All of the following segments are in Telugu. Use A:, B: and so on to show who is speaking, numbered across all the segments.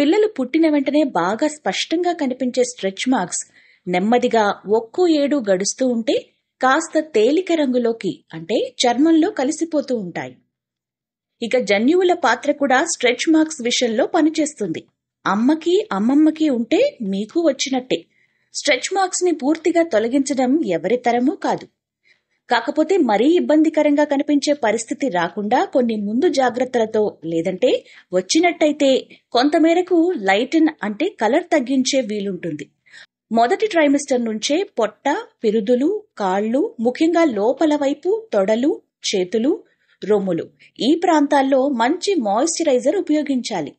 A: పిల్లలు పుట్టిన వెంటనే బాగా స్పష్టంగా కనిపించే స్ట్రెచ్ మార్క్స్ నెమ్మదిగా ఒక్కో ఏడు గడుస్తూ ఉంటే కాస్త తేలిక రంగులోకి అంటే చర్మంలో కలిసిపోతూ ఉంటాయి ఇక జన్యువుల పాత్ర కూడా స్ట్రెచ్ మార్క్స్ విషయంలో పనిచేస్తుంది అమ్మకి అమ్మమ్మకి ఉంటే మీకు వచ్చినట్టే స్ట్రెచ్ మార్క్స్ ని పూర్తిగా తొలగించడం ఎవరి తరమూ కాదు కాకపోతే మరీ ఇబ్బందికరంగా కనిపించే పరిస్థితి రాకుండా కొన్ని ముందు జాగ్రత్తలతో లేదంటే వచ్చినట్టయితే కొంతమేరకు లైటన్ అంటే కలర్ తగ్గించే వీలుంటుంది మొదటి ట్రైమిస్టర్ నుంచే పొట్ట పిరుదులు కాళ్ళు ముఖ్యంగా లోపల వైపు తొడలు చేతులు రొమ్ములు ఈ ప్రాంతాల్లో మంచి మాయిశ్చరైజర్ ఉపయోగించాలి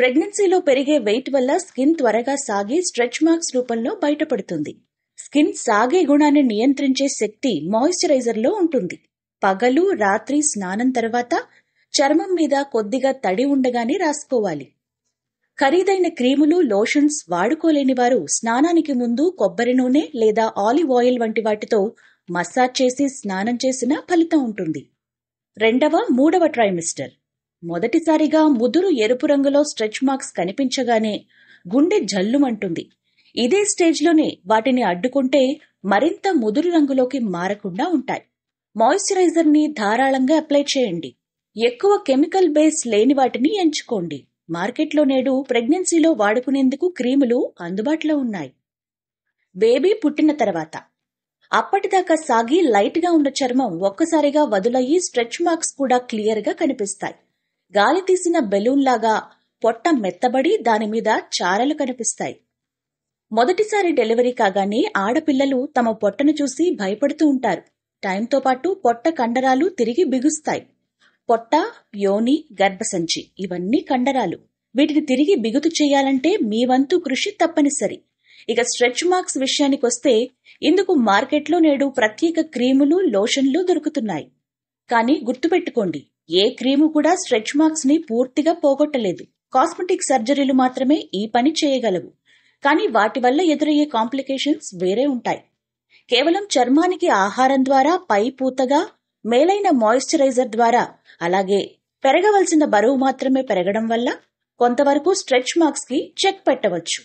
A: ప్రెగ్నెన్సీలో పెరిగే వెయిట్ వల్ల స్కిన్ త్వరగా సాగి స్ట్రెచ్ మార్క్స్ రూపంలో బయటపడుతుంది స్కిన్ సాగే గుణాన్ని నియంత్రించే శక్తి మాయిశ్చరైజర్లో ఉంటుంది పగలు రాత్రి స్నానం తర్వాత చర్మం మీద కొద్దిగా తడి ఉండగానే రాసుకోవాలి ఖరీదైన క్రీములు లోషన్స్ వాడుకోలేని వారు స్నానానికి ముందు కొబ్బరి నూనె లేదా ఆలివ్ ఆయిల్ వంటి వాటితో మసాజ్ చేసి స్నానం చేసినా ఫలితం ఉంటుంది రెండవ మూడవ ట్రైమిస్టర్ మొదటిసారిగా ముదురు ఎరుపు రంగులో స్ట్రెచ్ మార్క్స్ కనిపించగానే గుండె జల్లుమంటుంది ఇదే స్టేజ్లోనే వాటిని అడ్డుకుంటే మరింత ముదురు రంగులోకి మారకుండా ఉంటాయి మాయిశ్చరైజర్ని ధారాళంగా అప్లై చేయండి ఎక్కువ కెమికల్ బేస్ లేని వాటిని ఎంచుకోండి మార్కెట్లో నేడు ప్రెగ్నెన్సీలో వాడుకునేందుకు క్రీములు అందుబాటులో ఉన్నాయి బేబీ పుట్టిన తర్వాత అప్పటిదాకా సాగి లైట్గా ఉన్న చర్మం ఒక్కసారిగా వదులయ్యి స్ట్రెచ్ మార్క్స్ కూడా క్లియర్గా కనిపిస్తాయి గాలి తీసిన బెలూన్ లాగా పొట్ట మెత్తబడి దానిమీద చారలు కనిపిస్తాయి మొదటిసారి డెలివరీ కాగానే ఆడపిల్లలు తమ పొట్టను చూసి భయపడుతూ ఉంటారు టైంతో పాటు పొట్ట కండరాలు తిరిగి బిగుస్తాయి పొట్ట యోని గర్భసంచి ఇవన్నీ కండరాలు వీటిని తిరిగి బిగుతు చేయాలంటే మీ వంతు కృషి తప్పనిసరి ఇక స్ట్రెచ్ మార్క్స్ విషయానికొస్తే ఇందుకు మార్కెట్లో నేడు ప్రత్యేక క్రీములు లోషన్లు దొరుకుతున్నాయి కానీ గుర్తుపెట్టుకోండి ఏ క్రీము కూడా స్ట్రెచ్ మార్క్స్ ని పూర్తిగా పోగొట్టలేదు కాస్మెటిక్ సర్జరీలు మాత్రమే ఈ పని చేయగలవు కానీ వాటి వల్ల ఎదురయ్యే కాంప్లికేషన్స్ వేరే ఉంటాయి కేవలం చర్మానికి ఆహారం ద్వారా పై పూతగా మేలైన మాయిశ్చరైజర్ ద్వారా అలాగే పెరగవలసిన బరువు మాత్రమే పెరగడం వల్ల కొంతవరకు స్ట్రెచ్ మార్క్స్ కి చెక్ పెట్టవచ్చు